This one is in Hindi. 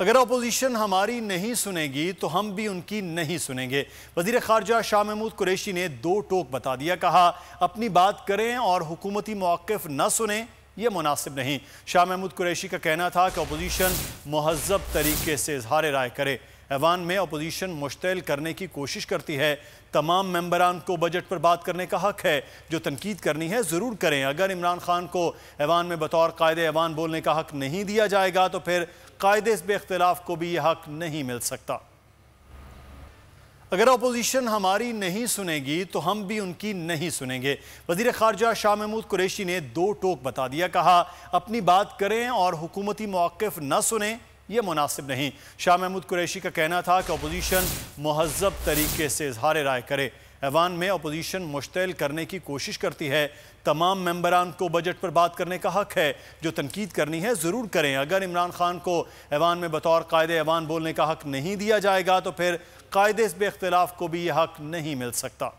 अगर अपोजिशन हमारी नहीं सुनेगी तो हम भी उनकी नहीं सुनेंगे वजीर खारजा शाह महमूद कुरेशी ने दो टोक बता दिया कहा अपनी बात करें और हुकूमती मौकफ़ न सुने ये मुनासिब नहीं शाह महमूद कुरेशी का कहना था कि अपोजिशन महजब तरीके से इजहार राय करे ऐवान में अपोजिशन मुश्तल करने की कोशिश करती है तमाम मम्बरान को बजट पर बात करने का हक है जो तनकीद करनी है ज़रूर करें अगर इमरान खान को ऐवान में बतौर कायदे ऐवान बोलने का हक नहीं दिया जाएगा तो फिर कायदे इसब अख्तिलाफ को भी यह हक नहीं मिल सकता अगर अपोजिशन हमारी नहीं सुनेगी तो हम भी उनकी नहीं सुनेंगे वजीर खारजा शाह महमूद कुरेशी ने दो टोक बता दिया कहा अपनी बात करें और हुकूमती मौकफ न सुने ये मुनासिब नहीं शाह महमूद कुरेशी का कहना था कि अपोजिशन महजब तरीके से इजहार राय करे ऐवान में अपोजिशन मुश्तैल करने की कोशिश करती है तमाम मेम्बरान को बजट पर बात करने का हक है जो तनकीद करनी है ज़रूर करें अगर इमरान खान को ऐवान में बतौर कायद ऐवान बोलने का हक नहीं दिया जाएगा तो फिर कायदे इस बख्तलाफ को भी यह हक नहीं मिल सकता